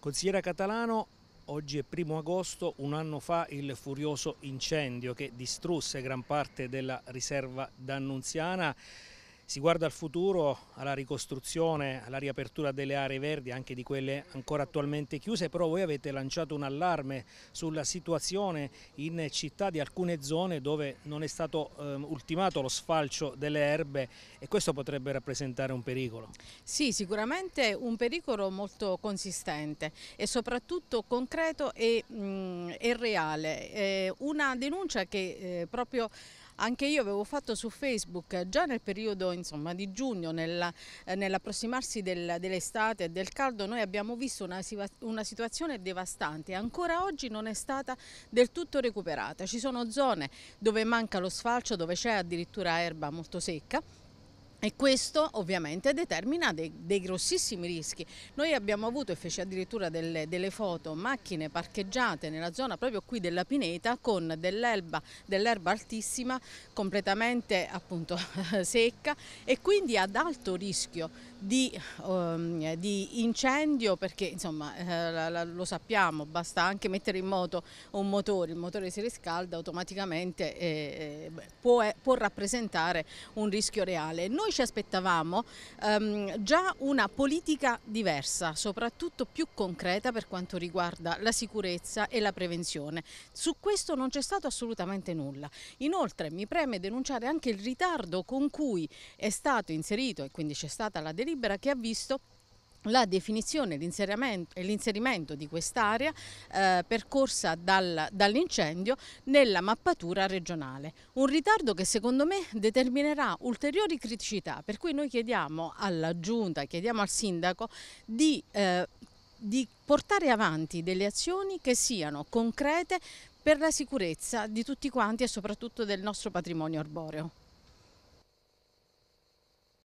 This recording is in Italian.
Consigliere Catalano, oggi è primo agosto, un anno fa il furioso incendio che distrusse gran parte della riserva d'Annunziana. Si guarda al futuro, alla ricostruzione, alla riapertura delle aree verdi, anche di quelle ancora attualmente chiuse, però voi avete lanciato un allarme sulla situazione in città di alcune zone dove non è stato eh, ultimato lo sfalcio delle erbe e questo potrebbe rappresentare un pericolo. Sì, sicuramente un pericolo molto consistente e soprattutto concreto e, mh, mm, e reale. Eh, una denuncia che eh, proprio anche io avevo fatto su Facebook già nel periodo insomma, di giugno, nella, eh, nell'approssimarsi del, dell'estate e del caldo, noi abbiamo visto una, una situazione devastante e ancora oggi non è stata del tutto recuperata. Ci sono zone dove manca lo sfalcio, dove c'è addirittura erba molto secca e questo ovviamente determina dei, dei, grossissimi rischi. Noi abbiamo avuto, e feci addirittura delle, delle, foto, macchine parcheggiate nella zona proprio qui della Pineta con dell'erba dell altissima, completamente appunto secca e quindi ad alto rischio di, um, di incendio perché insomma eh, lo sappiamo, basta anche mettere in moto un motore, il motore si riscalda automaticamente, eh, può, può, rappresentare un rischio reale. Noi noi ci aspettavamo ehm, già una politica diversa, soprattutto più concreta per quanto riguarda la sicurezza e la prevenzione. Su questo non c'è stato assolutamente nulla. Inoltre mi preme denunciare anche il ritardo con cui è stato inserito e quindi c'è stata la delibera che ha visto la definizione e l'inserimento di quest'area eh, percorsa dal, dall'incendio nella mappatura regionale. Un ritardo che secondo me determinerà ulteriori criticità, per cui noi chiediamo alla Giunta, chiediamo al Sindaco di, eh, di portare avanti delle azioni che siano concrete per la sicurezza di tutti quanti e soprattutto del nostro patrimonio arboreo.